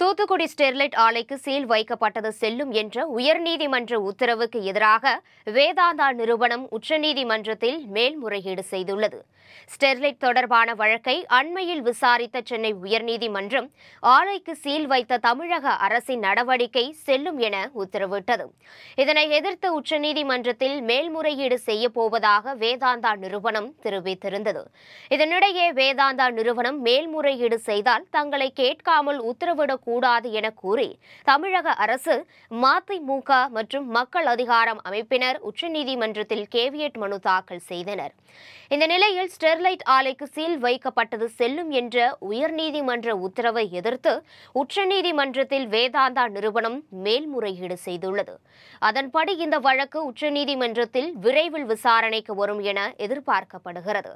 Thoothukudi Sterlite ஆலைக்கு seal வைக்கப்பட்டது செல்லும் என்ற உயர்நீதிமன்ற உத்தரவுக்கு எதிராக வேதாந்தா நிறுவனம் உச்சநீதிமன்றத்தில் மேல்முறையீடு செய்துள்ளது ஸ்டெர்லைட் தொடர்பான வழக்கை அண்மையில் விசாரித்த சென்னை உயர்நீதிமன்றம் ஆலைக்கு சீல் வைத்த தமிழக அரசின் நடவடிக்கை செல்லும் என உத்தரவிட்டது இதனை எதிர்த்து உச்சநீதிமன்றத்தில் மேல்முறையீடு செய்யப்போவதாக வேதாந்தா நிறுவனம் தெரிவித்திருந்தது இதனிடையே வேதாந்தா நிறுவனம் மேல்முறையீடு செய்தால் தங்களை கேட்காமல் உத்தரவிட கூடாது என கூறி தமிழக அரசு மதிமுக மற்றும் மக்கள் அதிகாரம் அமைப்பினர் உச்சநீதிமன்றத்தில் கேவியட் மனு தாக்கல் செய்தனர் இந்த நிலையில் ஸ்டெர்லைட் ஆலைக்கு சீல் வைக்கப்பட்டது செல்லும் என்ற உயர்நீதிமன்ற உத்தரவை எதிர்த்து உச்சநீதிமன்றத்தில் வேதாந்தா நிறுவனம் மேல்முறையீடு செய்துள்ளது அதன்படி இந்த வழக்கு உச்சநீதிமன்றத்தில் விரைவில் விசாரணைக்கு வரும் என எதிர்பார்க்கப்படுகிறது